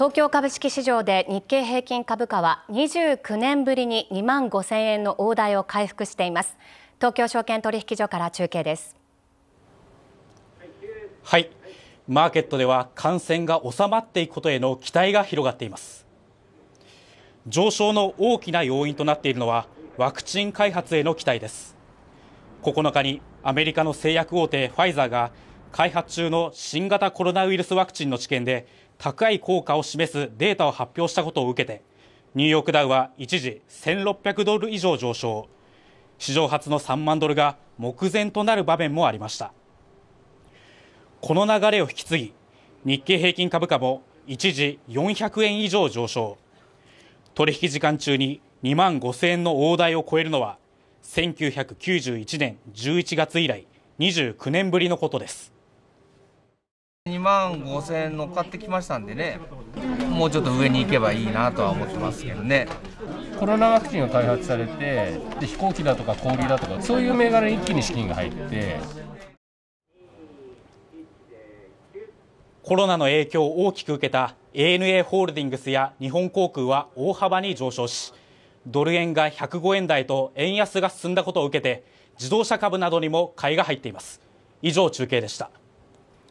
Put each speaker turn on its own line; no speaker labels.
東京株式市場で日経平均株価は29年ぶりに2万5000円の大台を回復しています東京証券取引所から中継です
はいマーケットでは感染が収まっていくことへの期待が広がっています上昇の大きな要因となっているのはワクチン開発への期待です9日にアメリカの製薬大手ファイザーが開発中の新型コロナウイルスワクチンの治験で高い効果を示すデータを発表したことを受けてニューヨークダウは一時1600ドル以上上昇史上初の3万ドルが目前となる場面もありましたこの流れを引き継ぎ日経平均株価も一時400円以上上昇取引時間中に2万5000円の大台を超えるのは1991年11月以来29年ぶりのことです
2万5000円乗っかってきましたんでね
もうちょっと上に行けばいいなとは思ってますけどねコロナワクチンを開発されてで飛行機だとか氷だとかそういう銘柄に一気に資金が入ってコロナの影響を大きく受けた ANA ホールディングスや日本航空は大幅に上昇しドル円が105円台と円安が進んだことを受けて自動車株などにも買いが入っています以上中継でした